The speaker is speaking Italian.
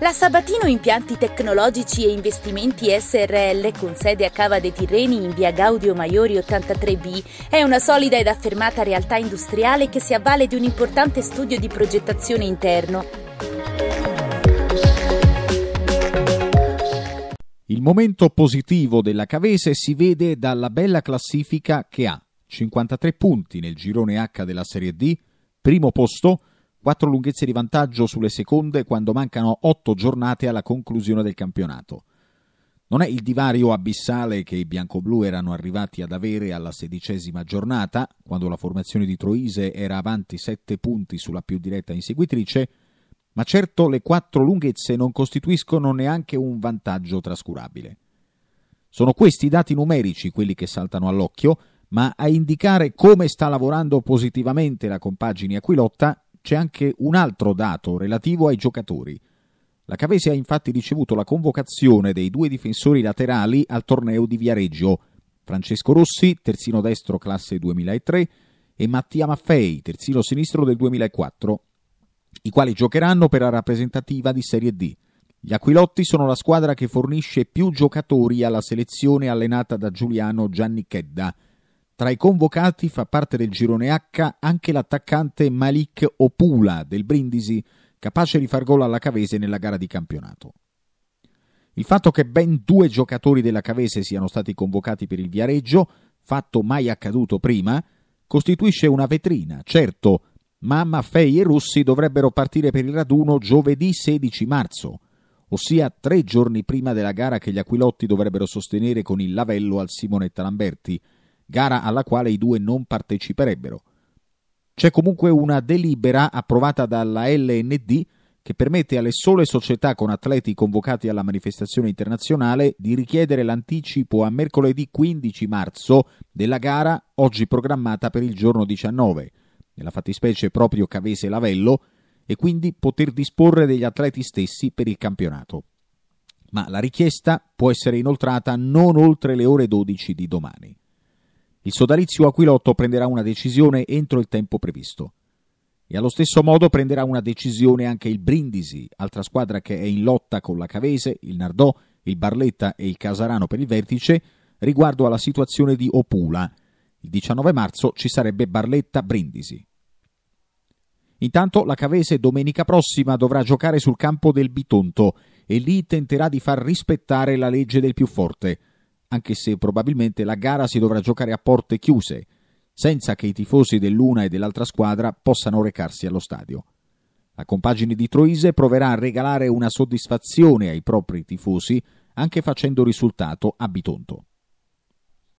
La Sabatino Impianti Tecnologici e Investimenti SRL, con sede a Cava dei Tirreni in via Gaudio Maiori 83B, è una solida ed affermata realtà industriale che si avvale di un importante studio di progettazione interno. Il momento positivo della Cavese si vede dalla bella classifica che ha 53 punti nel girone H della Serie D, primo posto quattro lunghezze di vantaggio sulle seconde quando mancano otto giornate alla conclusione del campionato. Non è il divario abissale che i bianco-blu erano arrivati ad avere alla sedicesima giornata, quando la formazione di Troise era avanti sette punti sulla più diretta inseguitrice, ma certo le quattro lunghezze non costituiscono neanche un vantaggio trascurabile. Sono questi i dati numerici quelli che saltano all'occhio, ma a indicare come sta lavorando positivamente la compagine Aquilotta c'è anche un altro dato relativo ai giocatori. La Cavese ha infatti ricevuto la convocazione dei due difensori laterali al torneo di Viareggio, Francesco Rossi, terzino destro classe 2003, e Mattia Maffei, terzino sinistro del 2004, i quali giocheranno per la rappresentativa di Serie D. Gli Aquilotti sono la squadra che fornisce più giocatori alla selezione allenata da Giuliano Giannichedda, tra i convocati fa parte del girone H anche l'attaccante Malik Opula del Brindisi, capace di far gol alla Cavese nella gara di campionato. Il fatto che ben due giocatori della Cavese siano stati convocati per il Viareggio, fatto mai accaduto prima, costituisce una vetrina, certo, ma Maffei e Russi dovrebbero partire per il raduno giovedì 16 marzo, ossia tre giorni prima della gara che gli Aquilotti dovrebbero sostenere con il Lavello al Simonetta Lamberti, gara alla quale i due non parteciperebbero. C'è comunque una delibera approvata dalla LND che permette alle sole società con atleti convocati alla manifestazione internazionale di richiedere l'anticipo a mercoledì 15 marzo della gara oggi programmata per il giorno 19, nella fattispecie proprio Cavese Lavello, e quindi poter disporre degli atleti stessi per il campionato. Ma la richiesta può essere inoltrata non oltre le ore 12 di domani il sodalizio Aquilotto prenderà una decisione entro il tempo previsto. E allo stesso modo prenderà una decisione anche il Brindisi, altra squadra che è in lotta con la Cavese, il Nardò, il Barletta e il Casarano per il vertice, riguardo alla situazione di Opula. Il 19 marzo ci sarebbe Barletta-Brindisi. Intanto la Cavese domenica prossima dovrà giocare sul campo del Bitonto e lì tenterà di far rispettare la legge del più forte – anche se probabilmente la gara si dovrà giocare a porte chiuse, senza che i tifosi dell'una e dell'altra squadra possano recarsi allo stadio. La compagine di Troise proverà a regalare una soddisfazione ai propri tifosi anche facendo risultato a Bitonto.